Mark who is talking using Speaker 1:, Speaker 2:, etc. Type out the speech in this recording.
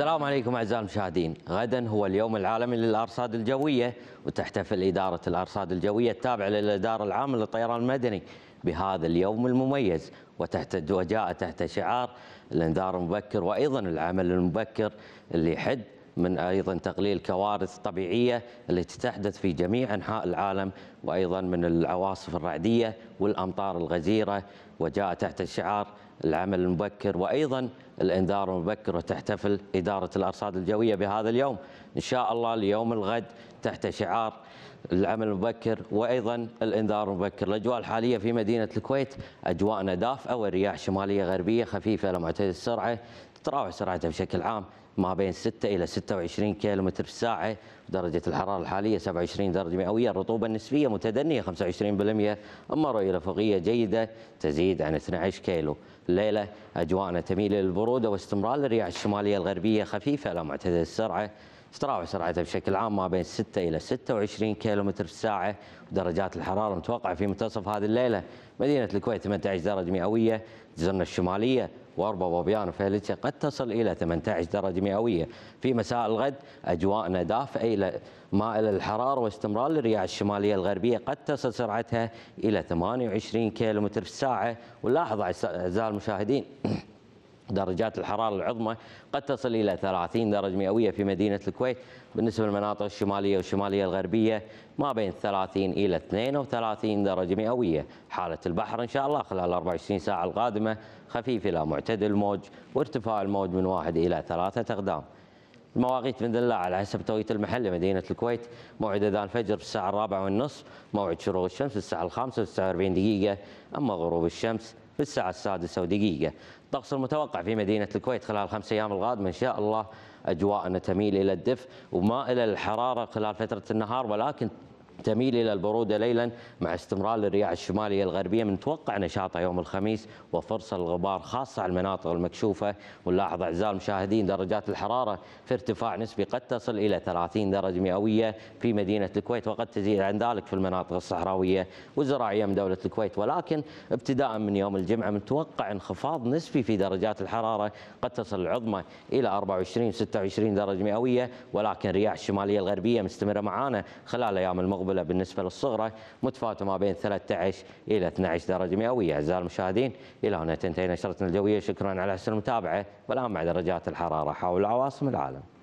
Speaker 1: السلام عليكم أعزائي المشاهدين غدا هو اليوم العالمي للأرصاد الجوية وتحتفل إدارة الأرصاد الجوية التابعة للإدارة العامة للطيران المدني بهذا اليوم المميز وتحت وجاء تحت شعار الانذار المبكر وأيضا العمل المبكر اللي يحد من ايضا تقليل كوارث طبيعيه التي تحدث في جميع انحاء العالم وايضا من العواصف الرعديه والامطار الغزيره وجاء تحت الشعار العمل المبكر وايضا الانذار المبكر وتحتفل اداره الارصاد الجويه بهذا اليوم ان شاء الله ليوم الغد تحت شعار العمل المبكر وايضا الانذار المبكر، الاجواء الحاليه في مدينه الكويت اجواءنا دافئه والرياح شماليه غربيه خفيفه لمعتدل السرعه تتراوح سرعتها بشكل عام ما بين 6 الى 26 كيلو متر في الساعه، درجه الحراره الحاليه 27 درجه مئويه، الرطوبه النسبيه متدنيه 25%، اما رؤيه الافقيه جيده تزيد عن 12 كيلو، الليله اجواءنا تميل للبروده واستمرار الرياح الشماليه الغربيه خفيفه لا معتدل السرعه تتراوح سرعتها بشكل عام ما بين 6 إلى 26 كيلومتر في الساعة ودرجات الحرارة متوقعة في منتصف هذه الليلة مدينة الكويت 18 درجة مئوية جزرنا الشمالية وأربا وبيان وفهلتة قد تصل إلى 18 درجة مئوية في مساء الغد أجواءنا دافئة إلى مائلة الحراره واستمرار الرياح الشمالية الغربية قد تصل سرعتها إلى 28 كيلومتر في الساعة ولاحظ أعزائي المشاهدين درجات الحرارة العظمى قد تصل إلى 30 درجة مئوية في مدينة الكويت بالنسبة للمناطق الشمالية والشمالية الغربية ما بين 30 إلى 32 درجة مئوية حالة البحر إن شاء الله خلال 24 ساعة القادمة خفيف إلى معتدل الموج وارتفاع الموج من 1 إلى 3 أقدام المواقيت من الله على حسب توقيت المحل لمدينة الكويت موعد أذان الفجر في الساعة الرابعة والنصف موعد شروق الشمس في الساعة الخامسة والساعة 40 دقيقة أما غروب الشمس في الساعة السادسة ودقيقة الطقس المتوقع في مدينة الكويت خلال الخمس أيام القادمة إن شاء الله أجواءنا تميل إلى الدفء وما إلى الحرارة خلال فترة النهار ولكن تميل الى البروده ليلا مع استمرار الرياح الشماليه الغربيه توقع نشاطها يوم الخميس وفرصه الغبار خاصه على المناطق المكشوفه ونلاحظ اعزائي المشاهدين درجات الحراره في ارتفاع نسبي قد تصل الى 30 درجه مئويه في مدينه الكويت وقد تزيد عن ذلك في المناطق الصحراويه والزراعيه من دوله الكويت ولكن ابتداء من يوم الجمعه توقع انخفاض نسبي في درجات الحراره قد تصل العظمى الى 24 26 درجه مئويه ولكن الرياح الشماليه الغربيه مستمره معانا خلال ايام المقبله الأولى بالنسبه للصغرى متفاوته ما بين 13 الى 12 درجه مئويه اعزائي المشاهدين الى هنا تنتهي نشرتنا الجويه شكرا على حسن المتابعه والان مع درجات الحراره حول عواصم العالم